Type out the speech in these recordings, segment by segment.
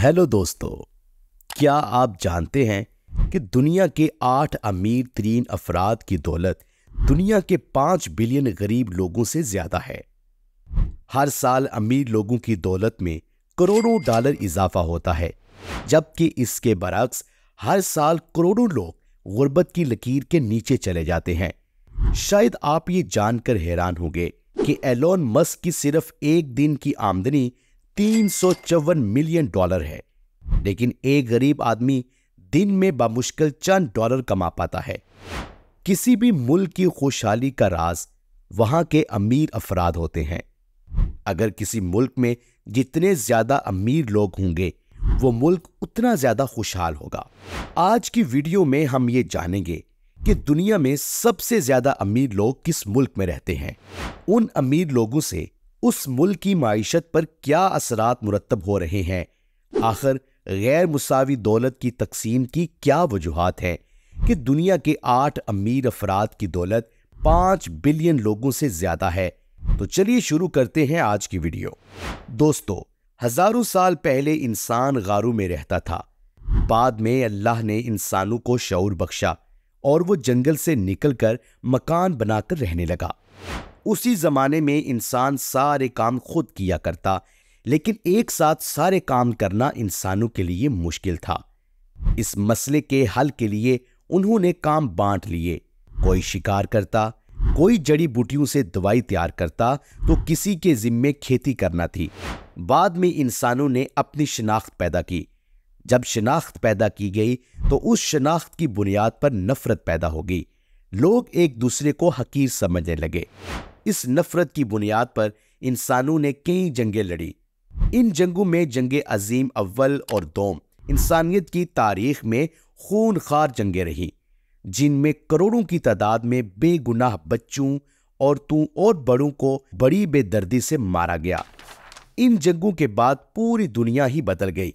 Hello दोस्तों क्या आप जानते हैं कि दुनिया के आठ अमीर तरीन अफराद की दौलत दुनिया के पाँच बिलियन गरीब लोगों से ज़्यादा है हर साल अमीर लोगों की दौलत में करोड़ों डॉलर इजाफा होता है जबकि इसके बरक्स हर साल करोड़ों लोग गुर्बत की लकीर के नीचे चले जाते हैं शायद आप ये जानकर हैरान होंगे कि एलोन मस्क की सिर्फ एक दिन की आमदनी तीन मिलियन डॉलर है लेकिन एक गरीब आदमी दिन में बामुश्किल चंद डॉलर कमा पाता है किसी भी मुल्क की खुशहाली का राज वहां के अमीर अफराद होते हैं अगर किसी मुल्क में जितने ज्यादा अमीर लोग होंगे वो मुल्क उतना ज्यादा खुशहाल होगा आज की वीडियो में हम ये जानेंगे कि दुनिया में सबसे ज्यादा अमीर लोग किस मुल्क में रहते हैं उन अमीर लोगों से उस मुल्क की मीशत पर क्या असरात मुरतब हो रहे हैं आखिर गैर मुसावी दौलत की तकसीम की क्या वजूहत हैं कि दुनिया के आठ अमीर अफराद की दौलत पांच बिलियन लोगों से ज़्यादा है तो चलिए शुरू करते हैं आज की वीडियो दोस्तों हज़ारों साल पहले इंसान गारों में रहता था बाद में अल्लाह ने इंसानों को शौर बख्शा और वो जंगल से निकलकर मकान बनाकर रहने लगा उसी ज़माने में इंसान सारे काम खुद किया करता लेकिन एक साथ सारे काम करना इंसानों के लिए मुश्किल था इस मसले के हल के लिए उन्होंने काम बांट लिए कोई शिकार करता कोई जड़ी बूटियों से दवाई तैयार करता तो किसी के जिम्मे खेती करना थी बाद में इंसानों ने अपनी शिनाख्त पैदा की जब शिनाख्त पैदा की गई तो उस शिनाख्त की बुनियाद पर नफरत पैदा होगी लोग एक दूसरे को हकीर समझने लगे इस नफरत की बुनियाद पर इंसानों ने कई जंगें लड़ी इन जंगों में जंग अजीम अव्वल और दोम इंसानियत की तारीख में खून खार जंगें रही जिनमें करोड़ों की तादाद में बेगुनाह बच्चों औरतों और बड़ों को बड़ी बेदर्दी से मारा गया इन जंगों के बाद पूरी दुनिया ही बदल गई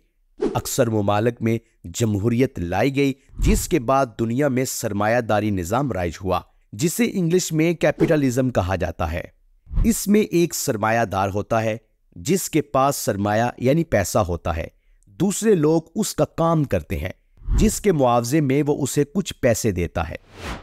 अक्सर ममालक में जमहूरियत लाई गई जिसके बाद दुनिया में सरमायादारी निज़ाम राइज हुआ जिसे इंग्लिश में कैपिटलिज्म कहा जाता है इसमें एक सरमायादार होता है जिसके पास सरमाया यानी पैसा होता है दूसरे लोग उसका काम करते हैं जिसके मुआवजे में वो उसे कुछ पैसे देता है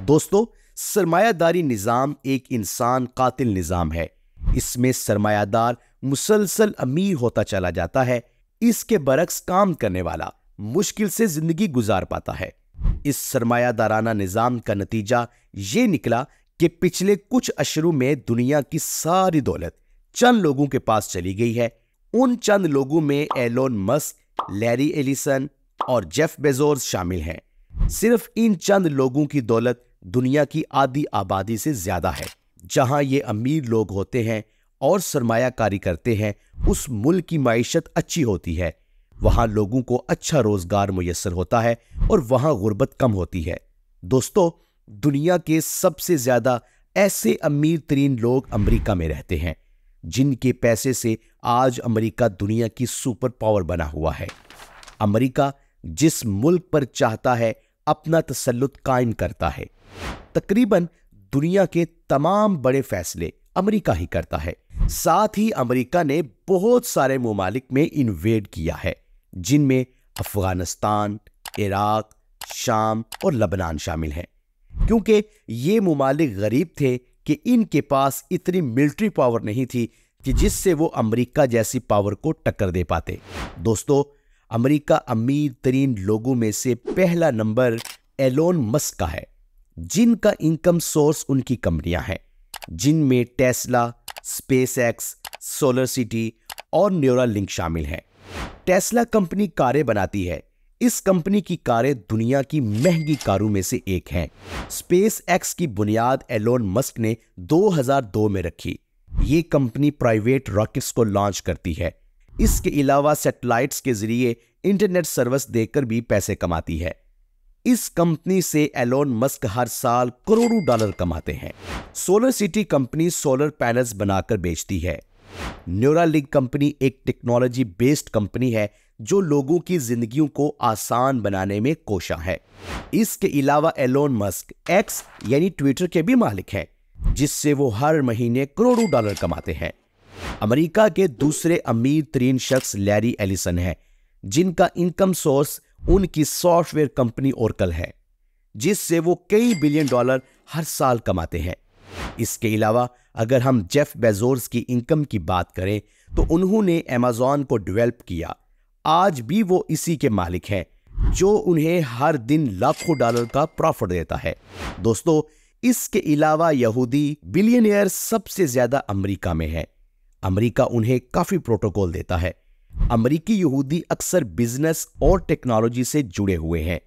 दोस्तों सरमायादारी निज़ाम एक इंसान कातिल निज़ाम है इसमें सरमायादार मुसलसल अमीर होता चला जाता है इसके बरक्स काम करने वाला मुश्किल से ज़िंदगी गुजार पाता है इस सरमायादाराना निज़ाम का नतीजा ये निकला कि पिछले कुछ अशरों में दुनिया की सारी दौलत चंद लोगों के पास चली गई है उन चंद लोगों में एलोन मस्क लैरी एलिसन और जेफ बेजोर्स शामिल हैं सिर्फ इन चंद लोगों की दौलत दुनिया की आधी आबादी से ज्यादा है जहां ये अमीर लोग होते हैं और सरमायाकारी करते हैं उस मुल्क की मीशत अच्छी होती है वहां लोगों को अच्छा रोजगार मुयसर होता है और वहाँ गुर्बत कम होती है दोस्तों दुनिया के सबसे ज़्यादा ऐसे अमीर तरीन लोग अमरीका में रहते हैं जिनके पैसे से आज अमरीका दुनिया की सुपर पावर बना हुआ है अमरीका जिस मुल्क पर चाहता है अपना तसलुत कायम करता है तकरीबन दुनिया के तमाम बड़े फैसले अमेरिका ही करता है साथ ही अमेरिका ने बहुत सारे ममालिक में इन्वेड किया है जिनमें अफगानिस्तान इराक शाम और लबनान शामिल हैं क्योंकि ये ममालिक गरीब थे कि इनके पास इतनी मिलिट्री पावर नहीं थी कि जिससे वो अमेरिका जैसी पावर को टक्कर दे पाते दोस्तों अमेरिका अमीर तरीन लोगों में से पहला नंबर एलोन मस्क का है जिनका इनकम सोर्स उनकी कंपनियां हैं जिनमें Tesla Space X Solar City और न्यूरा लिंक शामिल हैं टेस्ला कंपनी कारें बनाती है इस कंपनी की कारें दुनिया की महंगी कारों में से एक हैं। स्पेस एक्स की बुनियाद एलोन मस्क ने 2002 में रखी ये कंपनी प्राइवेट रॉकेट्स को लॉन्च करती है इसके अलावा सैटेलाइट्स के जरिए इंटरनेट सर्विस देकर भी पैसे कमाती है इस कंपनी से एलोन मस्क हर साल करोड़ों डॉलर कमाते हैं solar city company solar panels बनाकर बेचती है न्यूरालिंक कंपनी एक टेक्नोलॉजी बेस्ड कंपनी है जो लोगों की जिंदगियों को आसान बनाने में कोशा है इसके अलावा एलोन मस्क एक्स यानी ट्विटर के भी मालिक हैं जिससे वो हर महीने करोड़ों डॉलर कमाते हैं अमेरिका के दूसरे अमीर तरीन शख्स लैरी एलिसन हैं जिनका इनकम सोर्स उनकी सॉफ्टवेयर कंपनी ओरकल है जिससे वो कई बिलियन डॉलर हर साल कमाते हैं इसके अलावा अगर हम जेफ बेजोर्स की इनकम की बात करें तो उन्होंने एमेजोन को डेवलप किया आज भी वो इसी के मालिक हैं जो उन्हें हर दिन लाखों डॉलर का प्रॉफिट देता है दोस्तों इसके अलावा यहूदी बिलियनियर सबसे ज्यादा अमेरिका में है अमेरिका उन्हें काफी प्रोटोकॉल देता है अमेरिकी यहूदी अक्सर बिजनेस और टेक्नोलॉजी से जुड़े हुए हैं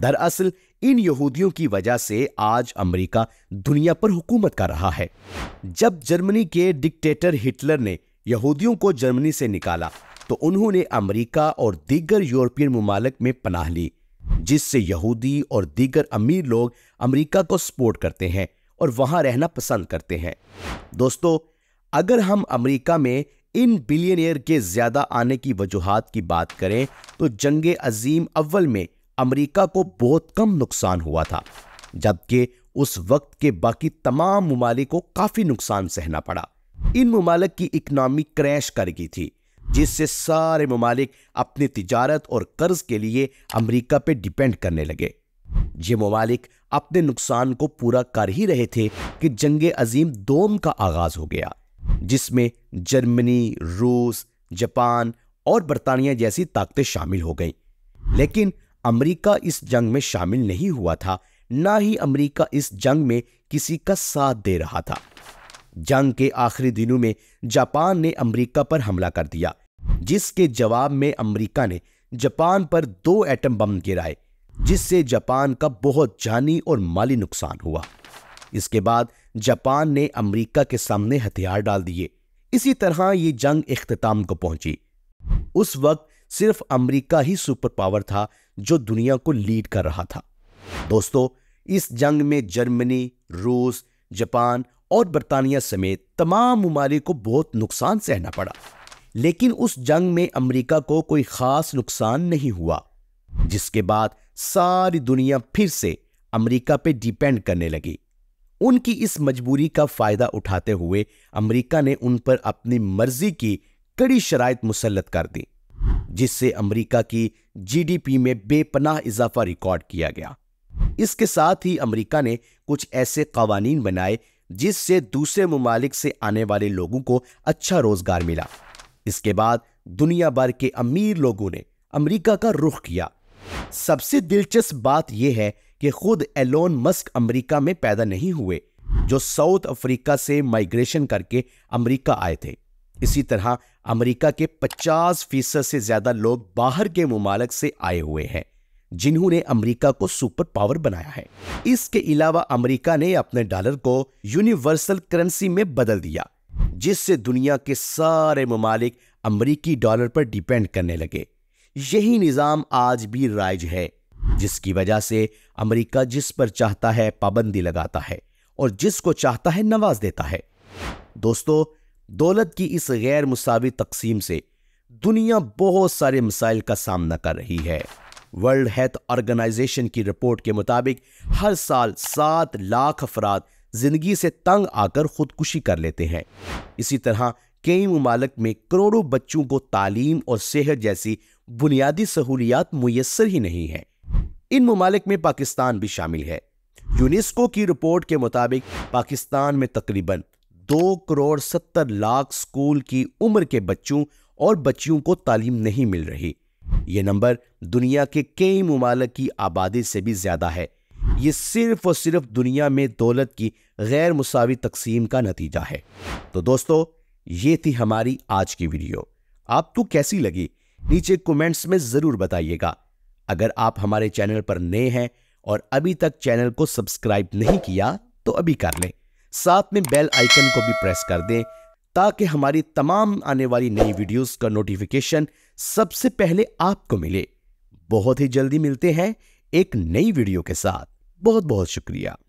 दरअसल इन यहूदियों की वजह से आज अमेरिका दुनिया पर हुकूमत कर रहा है जब जर्मनी के डिक्टेटर हिटलर ने यहूदियों को जर्मनी से निकाला तो उन्होंने अमेरिका और दीगर यूरोपियन ममालक में पनाह ली जिससे यहूदी और दीगर अमीर लोग अमेरिका को सपोर्ट करते हैं और वहां रहना पसंद करते हैं दोस्तों अगर हम अमेरिका में इन बिलियनियर के ज़्यादा आने की वजूहत की बात करें तो जंग अजीम अव्वल में अमेरिका को बहुत कम नुकसान हुआ था जबकि उस वक्त के बाकी तमाम ममालिक को काफ़ी नुकसान सहना पड़ा इन ममालिक की इकनॉमी क्रैश कर गई थी जिससे सारे ममालिक अपनी तजारत और कर्ज के लिए अमेरिका पे डिपेंड करने लगे ये ममालिक अपने नुकसान को पूरा कर ही रहे थे कि जंग अजीम दोम का आगाज हो गया जिसमें जर्मनी रूस जापान और बरतानिया जैसी ताकतें शामिल हो गईं लेकिन अमेरिका इस जंग में शामिल नहीं हुआ था ना ही अमेरिका इस जंग में किसी का साथ दे रहा था जंग के आखिरी दिनों में जापान ने अमेरिका पर हमला कर दिया जिसके जवाब में अमेरिका ने जापान पर दो एटम बम गिराए जिससे जापान का बहुत जानी और माली नुकसान हुआ इसके बाद जापान ने अमेरिका के सामने हथियार डाल दिए इसी तरह ये जंग इख्ताम को पहुंची उस वक्त सिर्फ अमेरिका ही सुपर पावर था जो दुनिया को लीड कर रहा था दोस्तों इस जंग में जर्मनी रूस जापान और बरतानिया समेत तमाम ममालिक को बहुत नुकसान सहना पड़ा लेकिन उस जंग में अमेरिका को कोई ख़ास नुकसान नहीं हुआ जिसके बाद सारी दुनिया फिर से अमेरिका पे डिपेंड करने लगी उनकी इस मजबूरी का फ़ायदा उठाते हुए अमेरिका ने उन पर अपनी मर्जी की कड़ी शराइत मुसलत कर दी जिससे अमेरिका की जीडीपी में बेपनाह इजाफा रिकॉर्ड किया गया इसके साथ ही अमेरिका ने कुछ ऐसे कवानीन बनाए जिससे दूसरे ममालिक से आने वाले लोगों को अच्छा रोजगार मिला इसके बाद दुनिया भर के अमीर लोगों ने अमेरिका का रुख किया सबसे दिलचस्प बात यह है कि खुद एलोन मस्क अमेरिका में पैदा नहीं हुए जो साउथ अफ्रीका से माइग्रेशन करके अमेरिका आए थे इसी तरह अमेरिका के 50 फीसद से ज्यादा लोग बाहर के ममालक से आए हुए हैं जिन्होंने अमेरिका को सुपर पावर बनाया है इसके अलावा अमेरिका ने अपने डॉलर को यूनिवर्सल करेंसी में बदल दिया जिससे दुनिया के सारे ममालिक अमरीकी डॉलर पर डिपेंड करने लगे यही निज़ाम आज भी राइज है जिसकी वजह से अमेरिका जिस पर चाहता है पाबंदी लगाता है और जिसको चाहता है नवाज देता है दोस्तों दौलत की इस गैर मुसावी तकसीम से दुनिया बहुत सारे मसाइल का सामना कर रही है वर्ल्ड हेल्थ ऑर्गेनाइजेशन की रिपोर्ट के मुताबिक हर साल सात लाख अफराद ज़िंदगी से तंग आकर खुदकुशी कर लेते हैं इसी तरह कई ममालक में करोड़ों बच्चों को तालीम और सेहत जैसी बुनियादी सहूलियात मैसर ही नहीं है इन ममालिक में पाकिस्तान भी शामिल है यूनेस्को की रिपोर्ट के मुताबिक पाकिस्तान में तकरीबन दो करोड़ सत्तर लाख स्कूल की उम्र के बच्चों और बच्चियों को तालीम नहीं मिल रही ये नंबर दुनिया के कई ममालक की आबादी से भी ज़्यादा है ये सिर्फ और सिर्फ दुनिया में दौलत की गैर मुसावी तकसीम का नतीजा है तो दोस्तों ये थी हमारी आज की वीडियो आपको तो कैसी लगी नीचे कमेंट्स में ज़रूर बताइएगा अगर आप हमारे चैनल पर नए हैं और अभी तक चैनल को सब्सक्राइब नहीं किया तो अभी कर लें साथ में बेल आइकन को भी प्रेस कर दें ताकि हमारी तमाम आने वाली नई वीडियोस का नोटिफिकेशन सबसे पहले आपको मिले बहुत ही जल्दी मिलते हैं एक नई वीडियो के साथ बहुत बहुत शुक्रिया